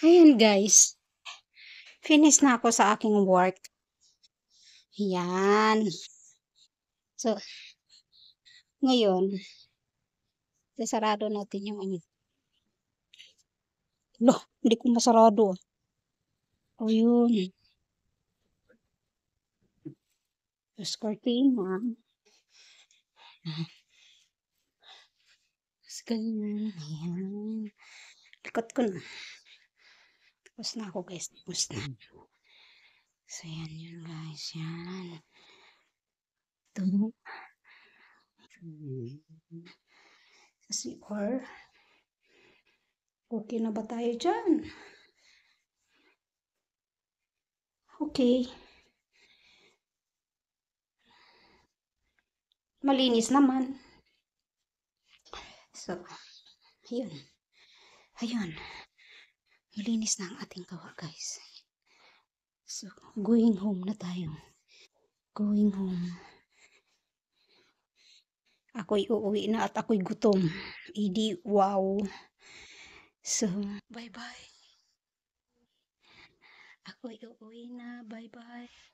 Ayan guys. Finish na ako sa aking work. Ayan. So, ngayon, sasarado natin yung ano. No, hindi ko masarado. Ah. O oh, yun. Tapos cortina. Ah. Tapos ganyan. Ayan. Likot ko na. Tapos na ako guys. Tapos na. So yan yun guys. Yan. Ito. Kasi or okay na ba tayo dyan? Okay. Malinis naman. So, ayun. Ayun. Malinis na ang ating kawa, guys. So, going home na tayo. Going home. Ako'y uuwi na at ako'y gutom. Hindi, wow. So, bye-bye. Ako'y uuwi na. Bye-bye.